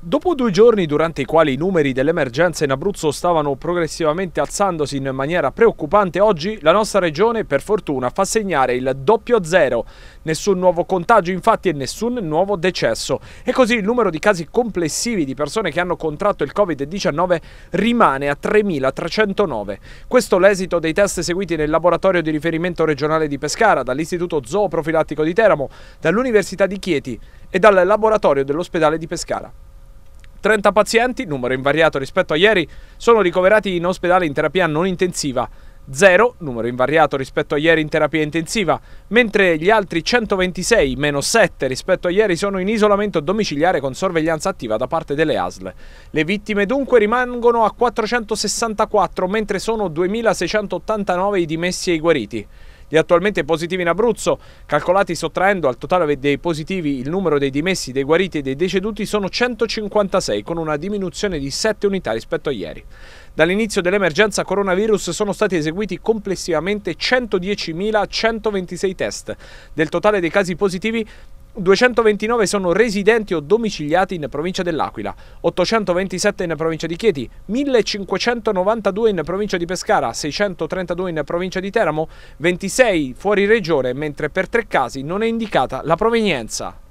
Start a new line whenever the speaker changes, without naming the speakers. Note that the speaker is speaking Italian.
Dopo due giorni durante i quali i numeri dell'emergenza in Abruzzo stavano progressivamente alzandosi in maniera preoccupante, oggi la nostra regione per fortuna fa segnare il doppio zero. Nessun nuovo contagio infatti e nessun nuovo decesso. E così il numero di casi complessivi di persone che hanno contratto il Covid-19 rimane a 3.309. Questo l'esito dei test eseguiti nel laboratorio di riferimento regionale di Pescara, dall'Istituto Zooprofilattico di Teramo, dall'Università di Chieti e dal laboratorio dell'ospedale di Pescara. 30 pazienti, numero invariato rispetto a ieri, sono ricoverati in ospedale in terapia non intensiva. 0, numero invariato rispetto a ieri in terapia intensiva, mentre gli altri 126, meno 7 rispetto a ieri, sono in isolamento domiciliare con sorveglianza attiva da parte delle ASL. Le vittime dunque rimangono a 464, mentre sono 2689 i dimessi e i guariti gli attualmente positivi in Abruzzo, calcolati sottraendo al totale dei positivi il numero dei dimessi, dei guariti e dei deceduti, sono 156, con una diminuzione di 7 unità rispetto a ieri. Dall'inizio dell'emergenza coronavirus sono stati eseguiti complessivamente 110.126 test. Del totale dei casi positivi, 229 sono residenti o domiciliati in provincia dell'Aquila, 827 in provincia di Chieti, 1592 in provincia di Pescara, 632 in provincia di Teramo, 26 fuori regione, mentre per tre casi non è indicata la provenienza.